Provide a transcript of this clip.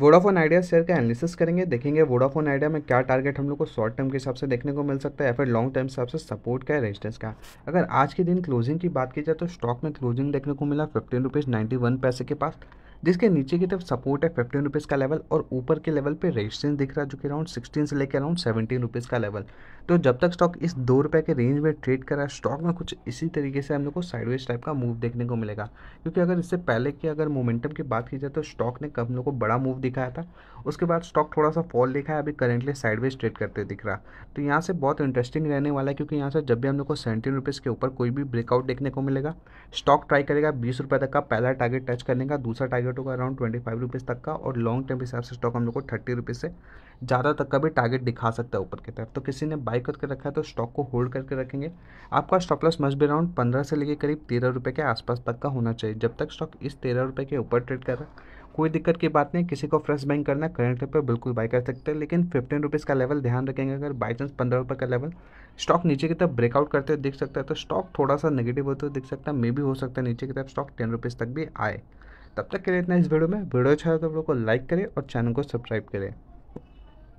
Vodafone Idea share का analysis करेंगे देखेंगे वोडाफोन आइडिया में क्या टारगेट हम लोग को शॉर्ट टर्म के हिसाब से देखने को मिल सकता है या फिर लॉन्ग टर्म के हिसाब से सपोर्ट का है रेजिस्टेंस का अगर आज के दिन क्लोजिंग की बात की जाए तो स्टॉक में क्लोजिंग देखने को मिला फिफ्टीन रुपीज़ नाइन्टी वन पैसे के पास जिसके नीचे की तरफ सपोर्ट है फिफ्टीन रुपीज़ का लेवल और ऊपर के लेवल पे रेजिस्टेंस दिख रहा है जो कि अराउंड सिक्सटीन से लेकर अराउंड सेवेंटीन रुपीज़ का लेवल तो जब तक स्टॉक इस दो रुपये के रेंज में ट्रेड करा स्टॉक में कुछ इसी तरीके से हम लोग को साइडवेज टाइप का मूव देखने को मिलेगा क्योंकि अगर इससे पहले की अगर मोमेंटम की बात की जाए तो स्टॉक ने कम लोग को बड़ा मूव दिखाया था उसके बाद स्टॉक थोड़ा सा फॉल दिखा है अभी करेंटली साइडवेज ट्रेड करते दिख रहा तो यहाँ से बहुत इंटरेस्टिंग रहने वाला है क्योंकि यहाँ से जब भी हम लोग को सेवेंटीन रुपीज़ के ऊपर कोई भी ब्रेकआउट देखने को मिलेगा स्टॉक ट्राई करेगा बीस रुपये तक का पहला टारगेट टच करने का दूसरा टारगेट टारगेट होगा अराउंड ट्वेंटी फाइव रुपीज़ तक का और लॉन्ग टर्म हिसाब से स्टॉक हम लोग को थर्टी रुपीज़ से ज़्यादा तक का भी टारगेट दिखा सकता है ऊपर की तरफ तो किसी ने बाई करके रखा है तो स्टॉक को होल्ड करके रखेंगे आपका स्टॉप लॉस मस्ट भी अराउंड पंद्रह से लेकर करीब तेरह रुपये के आसपास तक का होना चाहिए जब तक स्टॉक इस तेरह रुपये के ऊपर ट्रेड कर रहा है कोई दिक्कत की बात नहीं किसी को फ्रेश बाइंग करना है करंट पर बिल्कुल बाई कर सकते हैं लेकिन फिफ्टीन रुपीज़ का लेवल ध्यान रखेंगे अगर बाई चांस पंद्रह रुपये का लेवल स्टॉक नीचे की तरफ ब्रेकआउट करते हुए दिख सकता है तो स्टॉक थोड़ा सा नेगेटिव होते हुए दिख सकता है मे भी हो सकता है नीचे की तरफ स्टॉक टेन रुपीज़ तक भी आए तब तक के लिए इतना इस वीडियो में वीडियो अच्छा तो आप लोग को लाइक करें और चैनल को सब्सक्राइब करें